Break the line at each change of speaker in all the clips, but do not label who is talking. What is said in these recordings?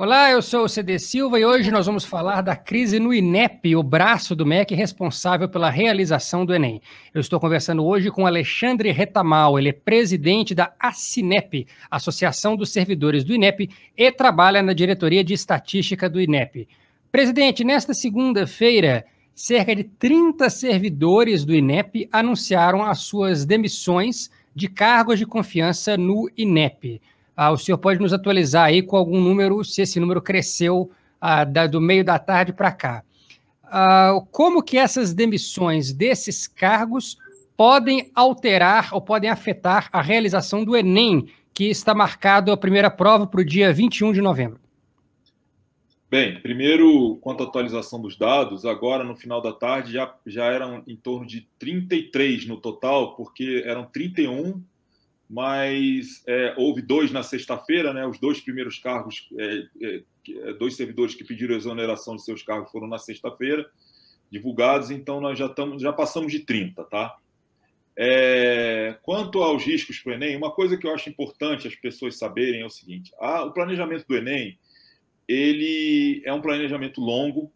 Olá, eu sou o CD Silva e hoje nós vamos falar da crise no INEP, o braço do MEC responsável pela realização do Enem. Eu estou conversando hoje com Alexandre Retamal, ele é presidente da ACINEP, Associação dos Servidores do INEP, e trabalha na diretoria de estatística do INEP. Presidente, nesta segunda-feira, cerca de 30 servidores do INEP anunciaram as suas demissões de cargos de confiança no INEP. Ah, o senhor pode nos atualizar aí com algum número, se esse número cresceu ah, da, do meio da tarde para cá. Ah, como que essas demissões desses cargos podem alterar ou podem afetar a realização do Enem, que está marcado a primeira prova para o dia 21 de novembro?
Bem, primeiro, quanto à atualização dos dados, agora no final da tarde já, já eram em torno de 33 no total, porque eram 31 mas é, houve dois na sexta-feira, né? Os dois primeiros cargos, é, é, é dois servidores que pediram exoneração de seus cargos foram na sexta-feira, divulgados, então nós já, estamos, já passamos de 30, tá? É, quanto aos riscos para o Enem, uma coisa que eu acho importante as pessoas saberem é o seguinte: a, o planejamento do Enem ele é um planejamento longo,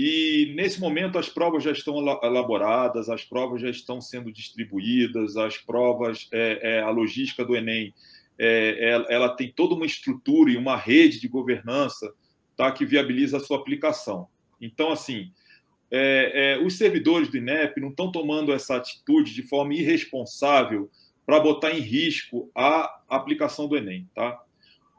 e nesse momento as provas já estão elaboradas, as provas já estão sendo distribuídas, as provas, é, é, a logística do Enem, é, ela, é, ela, tem toda uma estrutura e uma rede de governança tá, que viabiliza a sua aplicação. Então, assim, é, é, os servidores do INEP não estão tomando essa atitude de forma irresponsável para botar em risco a aplicação do Enem. Tá?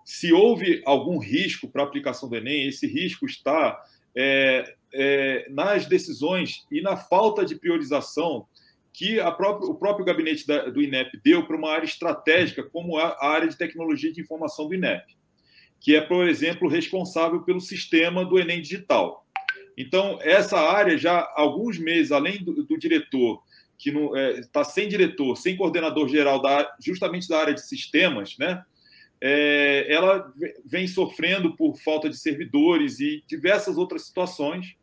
Se houve algum risco para a aplicação do Enem, esse risco está é, é, nas decisões e na falta de priorização que o próprio gabinete da, do INEP deu para uma área estratégica como a, a, área de tecnologia de informação do INEP, que é, por exemplo, responsável pelo sistema do Enem Digital. Então, essa área já há alguns meses, além do, do diretor, que está é, tá sem diretor, sem coordenador geral da, justamente da área de sistemas, né? é, ela vem sofrendo por falta de servidores e diversas outras situações.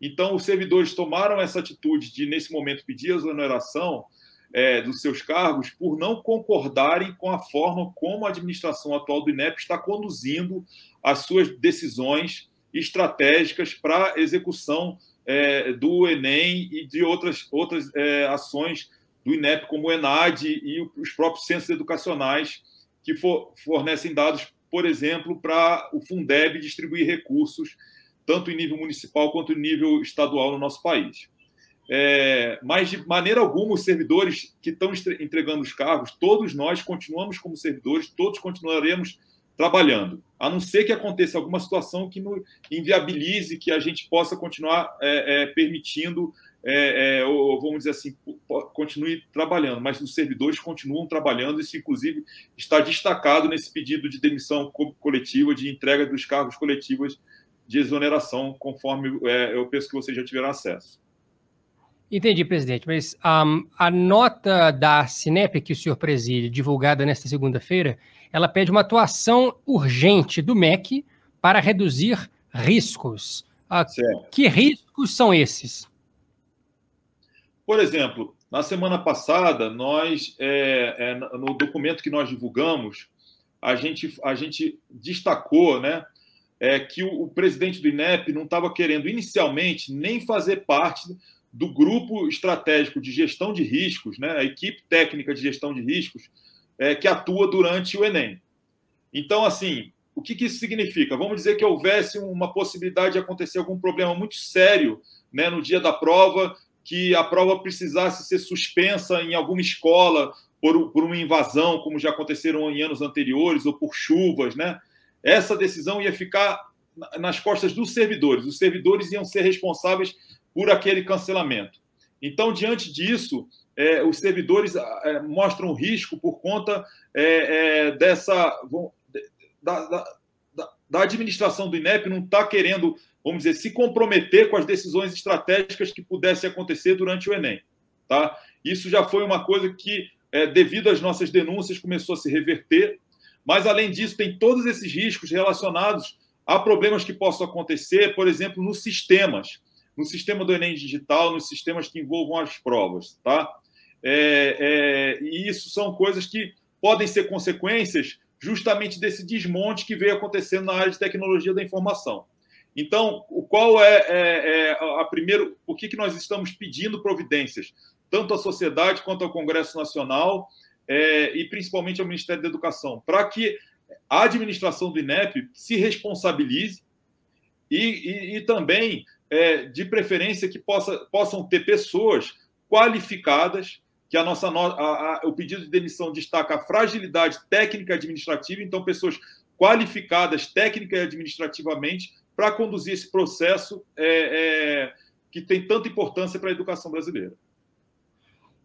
Então, os servidores tomaram essa atitude de, nesse momento, pedir a exoneração é, dos seus cargos por não concordarem com a forma como a administração atual do INEP está conduzindo as suas decisões estratégicas para execução é, do Enem e de outras, outras é, ações do INEP, como o ENAD e os próprios centros educacionais que for, fornecem dados, por exemplo, para o Fundeb distribuir recursos, tanto em nível municipal quanto em nível estadual no nosso país. É, mas, de maneira alguma, os servidores que estão entregando os cargos, todos nós continuamos como servidores, todos continuaremos trabalhando, a não ser que aconteça alguma situação que inviabilize que a gente possa continuar é, é, permitindo é, é, ou vamos dizer assim, continue trabalhando, mas os servidores continuam trabalhando, isso inclusive está destacado nesse pedido de demissão co coletiva, de entrega dos cargos coletivos de exoneração, conforme é, eu penso que vocês já tiveram acesso.
Entendi, presidente, mas um, a nota da Cinep que o senhor preside, divulgada nesta segunda-feira, ela pede uma atuação urgente do MEC para reduzir riscos. Uh, que riscos são esses?
Por exemplo, na semana passada, nós é, é, no documento que nós divulgamos, a gente, a gente destacou né, é, que o, o, presidente do INEP não estava querendo inicialmente nem fazer parte do grupo estratégico de gestão de riscos, né, a equipe técnica de gestão de riscos, é, que atua durante o Enem. Então, assim, o que, que isso significa? Vamos dizer que houvesse uma possibilidade de acontecer algum problema muito sério né, no dia da prova que a prova precisasse ser suspensa em alguma escola por, por uma invasão, como já aconteceram em anos anteriores, ou por chuvas, né? Essa decisão ia ficar nas costas dos servidores. Os servidores iam ser responsáveis por aquele cancelamento. Então, diante disso, é, os servidores é, mostram risco por conta é, dessa, da, da, da administração do INEP não está querendo, vamos dizer, se comprometer com as decisões estratégicas que pudessem acontecer durante o Enem. Tá? Isso já foi uma coisa que, é, devido às nossas denúncias, começou a se reverter. Mas, além disso, tem todos esses riscos relacionados a problemas que possam acontecer, por exemplo, nos sistemas, no sistema do Enem digital, nos sistemas que envolvam as provas. Tá? É, é, e isso são coisas que podem ser consequências justamente desse desmonte que veio acontecendo na área de tecnologia da informação. Então, o qual é, é, é a primeiro, o que, que nós estamos pedindo providências, tanto à sociedade quanto ao Congresso Nacional é, e principalmente ao Ministério da Educação, para que a administração do INEP se responsabilize e, e, e também, é, de preferência, que possa, possam ter pessoas qualificadas que a nossa a, a, o pedido de demissão destaca a fragilidade técnica e administrativa, então pessoas qualificadas técnica e administrativamente para conduzir esse processo é, é, que tem tanta importância para a educação brasileira.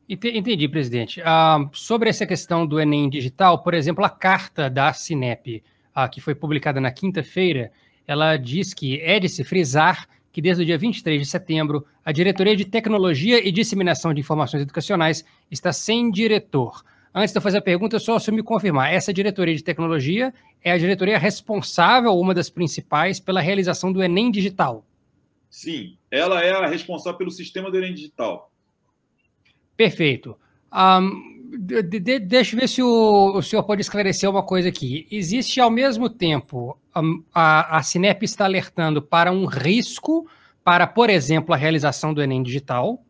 Entendi, presidente. Ah, sobre essa questão do Enem digital, por exemplo, a carta da Cinep, ah, que foi publicada na quinta-feira, ela diz que é de se frisar que desde o dia 23 de setembro, a Diretoria de Tecnologia e Disseminação de Informações Educacionais está sem diretor. Antes de eu fazer a pergunta, só se me confirmar, essa diretoria de tecnologia é a diretoria responsável, uma das principais, pela realização do Enem Digital.
Sim, ela é a responsável pelo sistema do Enem Digital.
Perfeito. Um, de, de, deixa eu ver se o, o, senhor pode esclarecer uma coisa aqui. Existe ao mesmo tempo a, a, a Cinep está alertando para um risco para, por exemplo, a realização do Enem digital,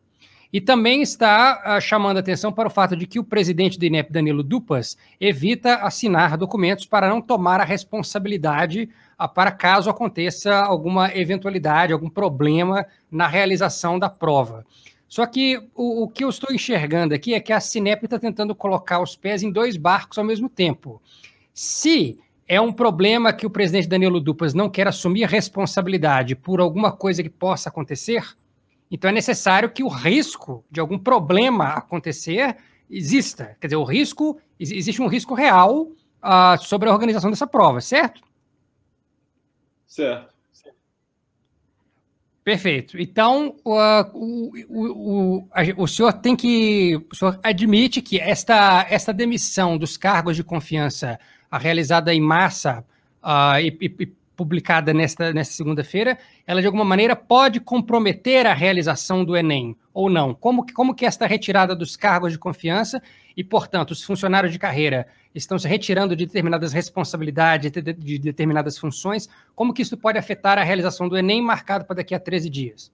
e também está ah, chamando atenção para o fato de que o presidente do INEP, Danilo Dupas, evita assinar documentos para não tomar a responsabilidade ah, para caso aconteça alguma eventualidade, algum problema na realização da prova. Só que o, o, que eu estou enxergando aqui é que a Cinep está tentando colocar os pés em dois barcos ao mesmo tempo. Se é um problema que o presidente Danilo Dupas não quer assumir a responsabilidade por alguma coisa que possa acontecer, então é necessário que o risco de algum problema acontecer exista. Quer dizer, o risco existe um risco real uh, sobre a organização dessa prova, certo? Certo. Perfeito. Então, o, o, o, o, senhor tem que. O senhor admite que esta, esta demissão dos cargos de confiança realizada em massa uh, e, e, publicada nesta, nesta segunda-feira, ela de alguma maneira pode comprometer a realização do Enem ou não? Como que, como que esta retirada dos cargos de confiança e, portanto, os funcionários de carreira estão se retirando de determinadas responsabilidades, de, de, determinadas funções, como que isso pode afetar a realização do Enem marcado para daqui a 13 dias?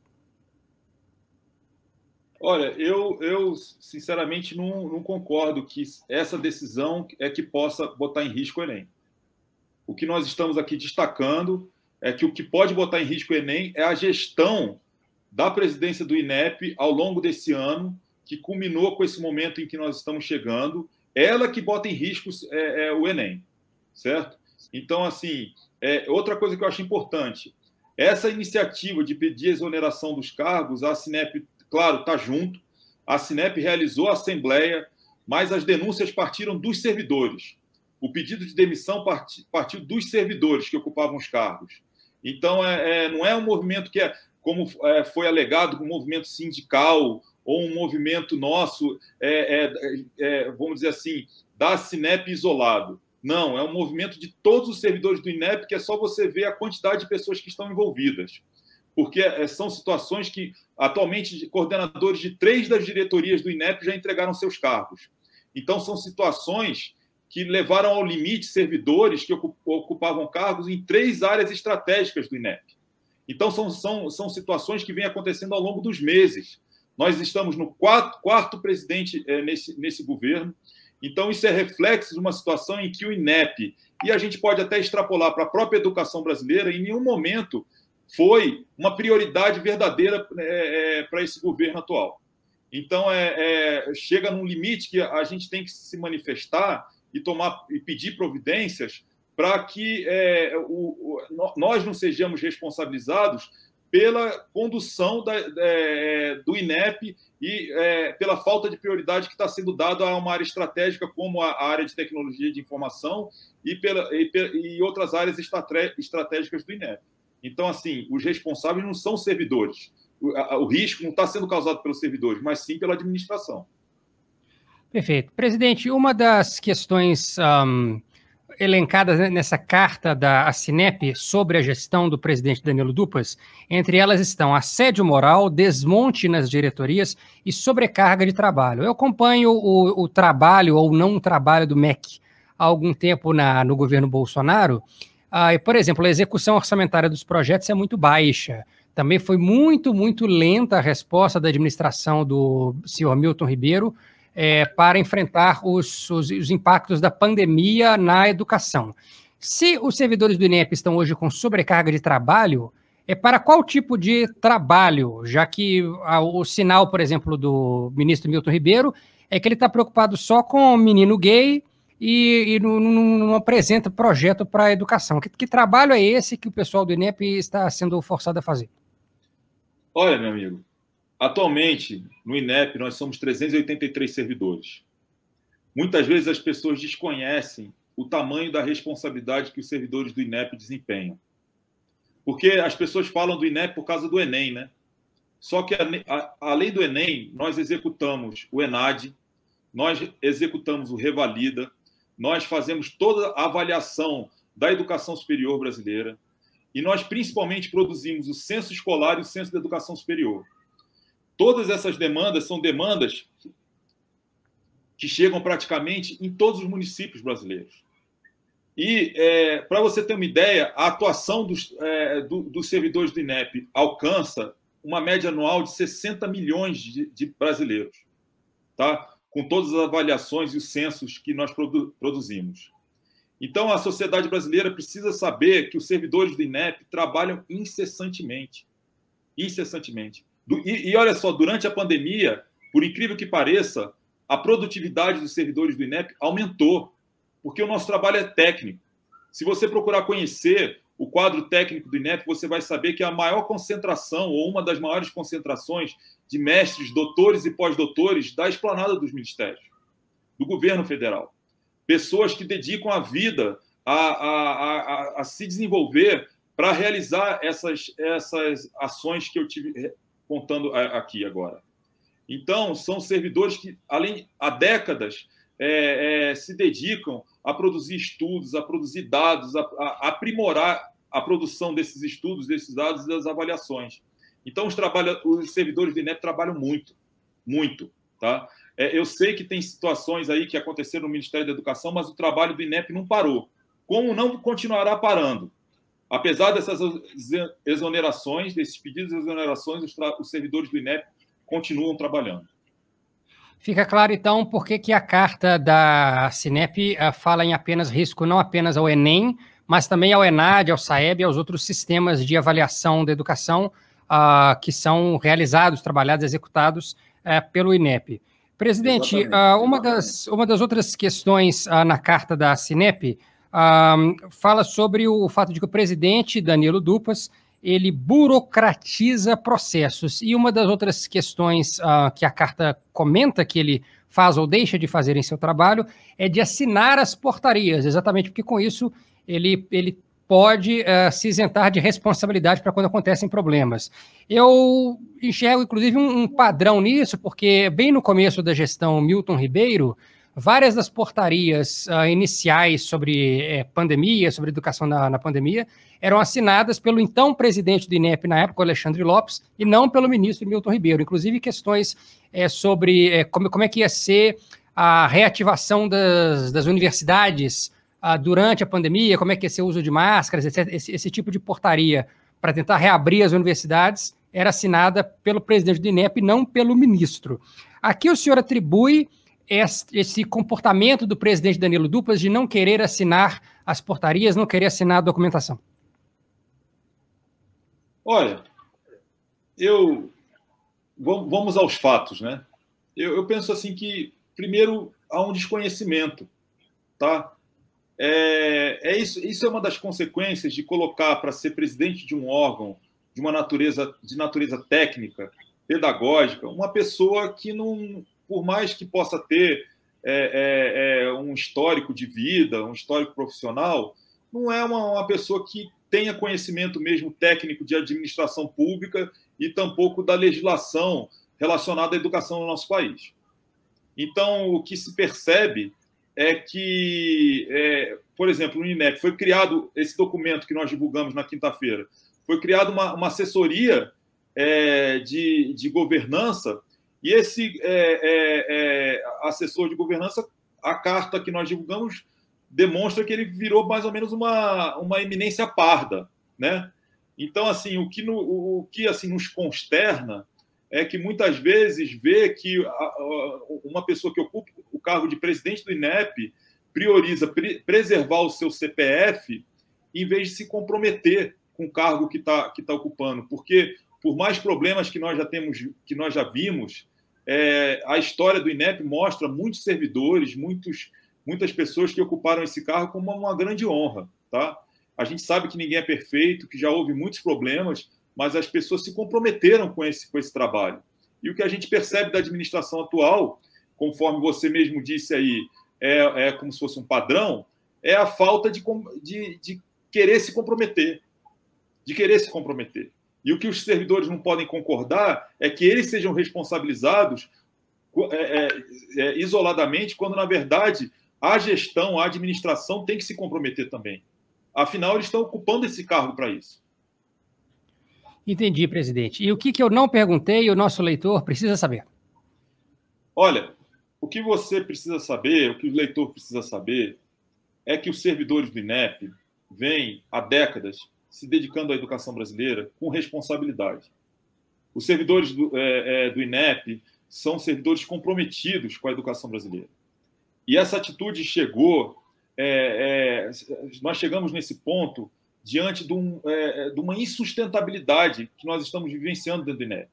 Olha, eu, eu sinceramente não, não concordo que essa decisão é que possa botar em risco o Enem. O que nós estamos aqui destacando é que o que pode botar em risco o Enem é a gestão da presidência do INEP ao longo desse ano, que culminou com esse momento em que nós estamos chegando, ela que bota em risco é, é o Enem, certo? Então, assim, é, outra coisa que eu acho importante, essa iniciativa de pedir exoneração dos cargos, a Sinep, claro, está junto, a Sinep realizou a assembleia, mas as denúncias partiram dos servidores o pedido de demissão partiu dos servidores que ocupavam os cargos. Então, é, é não é um movimento que é, como é, foi alegado, um movimento sindical ou um movimento nosso, é, é, é, é vamos dizer assim, da Sinep isolado. Não, é um movimento de todos os servidores do INEP, que é só você ver a quantidade de pessoas que estão envolvidas. Porque é, são situações que, atualmente, coordenadores de três das diretorias do INEP já entregaram seus cargos. Então, são situações que levaram ao limite servidores que ocupavam cargos em três áreas estratégicas do INEP. Então, são, são, são situações que vêm acontecendo ao longo dos meses. Nós estamos no quarto, quarto presidente é, nesse, nesse governo, então isso é reflexo de uma situação em que o INEP, e a gente pode até extrapolar para a própria educação brasileira, em nenhum momento foi uma prioridade verdadeira é, é, para esse governo atual. Então, é, é chega num limite que a gente tem que se manifestar e tomar e pedir providências para que é, o, o, nós não sejamos responsabilizados pela condução da, é, é, do INEP e é, pela falta de prioridade que está sendo dada a uma área estratégica como a, área de tecnologia de informação e, pela, e, e outras áreas estratégicas do INEP. Então, assim, os responsáveis não são servidores. o, a, o risco não está sendo causado pelos servidores, mas sim pela administração.
Perfeito. Presidente, uma das questões um, elencadas né, nessa carta da Cinep sobre a gestão do presidente Danilo Dupas, entre elas estão assédio moral, desmonte nas diretorias e sobrecarga de trabalho. Eu acompanho o, o trabalho ou não trabalho do MEC há algum tempo na, no governo Bolsonaro. Ah, e, por exemplo, a execução orçamentária dos projetos é muito baixa. Também foi muito, muito lenta a resposta da administração do senhor Milton Ribeiro é, para enfrentar os, os, os impactos da pandemia na educação. Se os servidores do INEP estão hoje com sobrecarga de trabalho, é para qual tipo de trabalho? Já que a, o sinal, por exemplo, do ministro Milton Ribeiro é que ele está preocupado só com o menino gay e, e não, não, não, apresenta projeto para a educação. Que, que, trabalho é esse que o pessoal do INEP está sendo forçado a fazer?
Olha, meu amigo, Atualmente, no INEP, nós somos 383 servidores. Muitas vezes as pessoas desconhecem o tamanho da responsabilidade que os servidores do INEP desempenham. Porque as pessoas falam do INEP por causa do Enem, né? Só que além do Enem, nós executamos o ENAD, nós executamos o Revalida, nós fazemos toda a avaliação da educação superior brasileira e nós principalmente produzimos o censo escolar e o censo da educação superior. Todas essas demandas são demandas que chegam praticamente em todos os municípios brasileiros. E, é, para você ter uma ideia, a atuação dos, é, do, dos, servidores do INEP alcança uma média anual de 60 milhões de, de brasileiros, tá? com todas as avaliações e os censos que nós produ produzimos. Então, a sociedade brasileira precisa saber que os servidores do INEP trabalham incessantemente. Incessantemente e, e olha só, durante a pandemia, por incrível que pareça, a produtividade dos servidores do INEP aumentou, porque o nosso trabalho é técnico. Se você procurar conhecer o quadro técnico do INEP, você vai saber que a maior concentração, ou uma das maiores concentrações, de mestres, doutores e pós-doutores da esplanada dos ministérios, do governo federal. Pessoas que dedicam a vida a, a, a, a se desenvolver para realizar essas, essas ações que eu tive, contando aqui agora. Então, são servidores que, além há décadas, é, é, se dedicam a produzir estudos, a produzir dados, a, a, aprimorar a produção desses estudos, desses dados e das avaliações. Então, os, os servidores do INEP trabalham muito, muito. Tá? É, eu sei que tem situações aí que aconteceram no Ministério da Educação, mas o trabalho do INEP não parou. Como não continuará parando? Apesar dessas exonerações, desses pedidos de exonerações, os, os servidores do INEP continuam trabalhando.
Fica claro, então, por que, que a carta da Sinep eh, fala em apenas risco não apenas ao Enem, mas também ao ENAD, ao SAEB e aos outros sistemas de avaliação da educação uh, que são realizados, trabalhados, executados uh, pelo INEP. Presidente, uh, uma, das, uma das outras questões ah, na carta da Sinep fala sobre o fato de que o presidente Danilo Dupas ele burocratiza processos e uma das outras questões ah, que a carta comenta que ele faz ou deixa de fazer em seu trabalho é de assinar as portarias, exatamente porque com isso ele, ele pode eh, se isentar de responsabilidade para quando acontecem problemas. Eu enxergo, inclusive, um, um padrão nisso, porque bem no começo da gestão Milton Ribeiro, várias das portarias uh, iniciais sobre é, pandemia, sobre educação na, na, pandemia, eram assinadas pelo então presidente do INEP na época, Alexandre Lopes, e não pelo ministro Milton Ribeiro. Inclusive questões é, sobre é, como, como é que ia ser a reativação das, das universidades uh, durante a pandemia, como é que ia ser o uso de máscaras, etc. Esse, esse tipo de portaria para tentar reabrir as universidades era assinada pelo presidente do INEP, não pelo ministro. Aqui o senhor atribui esse comportamento do presidente Danilo Dupas de não querer assinar as portarias, não querer assinar a documentação?
Olha, eu vamos aos fatos, né? Eu, eu penso assim que primeiro há um desconhecimento, tá? É, é isso, isso é uma das consequências de colocar para ser presidente de um órgão de uma natureza de natureza técnica, pedagógica, uma pessoa que não por mais que possa ter é, é, é, um histórico de vida, um histórico profissional, não é uma, uma pessoa que tenha conhecimento mesmo técnico de administração pública e tampouco da legislação relacionada à educação no nosso país. Então, o que se percebe é que, é, por exemplo, no INEP foi criado esse documento que nós divulgamos na quinta-feira, foi criada uma, uma, assessoria é, de, de governança e esse é, é, é, assessor de governança, a carta que nós divulgamos demonstra que ele virou mais ou menos uma, uma eminência parda, né? Então, assim, o que, no, o que assim nos consterna é que muitas vezes vê que a, a, uma pessoa que ocupa o cargo de presidente do INEP prioriza pre, preservar o seu CPF em vez de se comprometer com o cargo que está que tá ocupando, porque por mais problemas que nós já temos, que nós já vimos, é, a história do INEP mostra muitos servidores, muitos, muitas pessoas que ocuparam esse cargo como uma, uma grande honra. Tá? A gente sabe que ninguém é perfeito, que já houve muitos problemas, mas as pessoas se comprometeram com esse, com esse trabalho. E o que a gente percebe da administração atual, conforme você mesmo disse aí, é, é como se fosse um padrão, é a falta de, de, de querer se comprometer. De querer se comprometer. E o que os servidores não podem concordar é que eles sejam responsabilizados é, é, é, isoladamente, quando, na verdade, a gestão, a administração tem que se comprometer também. Afinal, eles estão ocupando esse cargo para isso.
Entendi, presidente. E o que, que eu não perguntei e o nosso leitor precisa saber?
Olha, o que você precisa saber, o que o leitor precisa saber, é que os servidores do INEP vêm há décadas se dedicando à educação brasileira com responsabilidade. Os servidores do, é, é, do INEP são servidores comprometidos com a educação brasileira. E essa atitude chegou, é, é nós chegamos nesse ponto diante de, um, é, é, de uma insustentabilidade que nós estamos vivenciando dentro do INEP.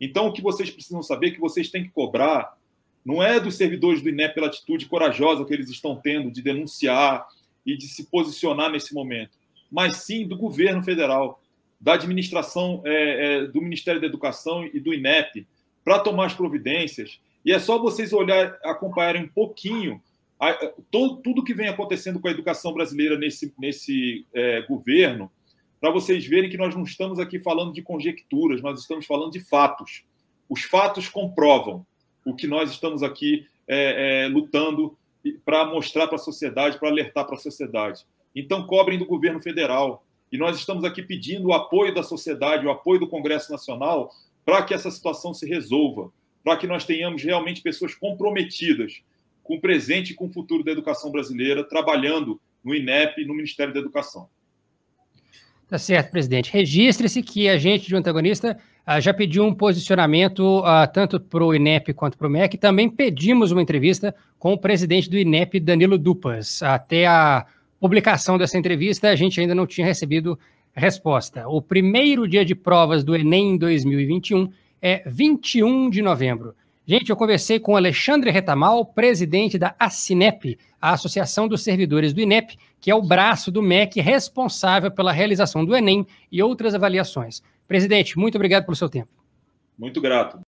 Então, o que vocês precisam saber, que vocês têm que cobrar, não é dos servidores do INEP pela atitude corajosa que eles estão tendo de denunciar e de se posicionar nesse momento mas sim do governo federal, da administração é, é, do Ministério da Educação e do INEP, para tomar as providências. E é só vocês olhar, acompanharem um pouquinho a, a, tudo que vem acontecendo com a educação brasileira nesse, nesse é, governo, para vocês verem que nós não estamos aqui falando de conjecturas, nós estamos falando de fatos. Os fatos comprovam o que nós estamos aqui é, é, lutando para mostrar para a sociedade, para alertar para a sociedade. Então cobrem do governo federal. E nós estamos aqui pedindo o apoio da sociedade, o apoio do Congresso Nacional para que essa situação se resolva, para que nós tenhamos realmente pessoas comprometidas com o presente e com o futuro da educação brasileira, trabalhando no INEP, no Ministério da Educação.
Tá certo, presidente. Registre-se que a gente de um antagonista ah, já pediu um posicionamento ah, tanto para o INEP quanto para o MEC. Também pedimos uma entrevista com o presidente do INEP, Danilo Dupas. Até a publicação dessa entrevista, a gente ainda não tinha recebido resposta. O primeiro dia de provas do Enem em 2021 é 21 de novembro. Gente, eu conversei com Alexandre Retamal, presidente da ACINEP, a Associação dos Servidores do INEP, que é o braço do MEC responsável pela realização do Enem e outras avaliações. Presidente, muito obrigado pelo seu tempo.
Muito grato.